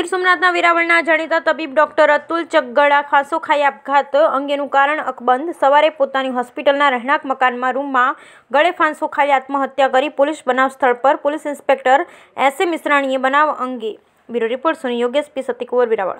ગીર સોમનાથના વેરાવળના જાણીતા તબીબ ડોક્ટર અતુલ ચગગડા ખાસો ખાઈ આપઘાત અંગેનું કારણ અકબંધ સવારે પોતાની હોસ્પિટલના રહેણાંક મકાનમાં રૂમમાં ગળે ફાંસો ખાઈ આત્મહત્યા કરી પોલીસ બનાવ સ્થળ પર પોલીસ ઇન્સ્પેક્ટર એસ એ મિશ્રાણીએ બનાવ અંગે બ્યુરો રિપોર્ટ સુની યોગેશ પી સતીકુંવર વેરાવળ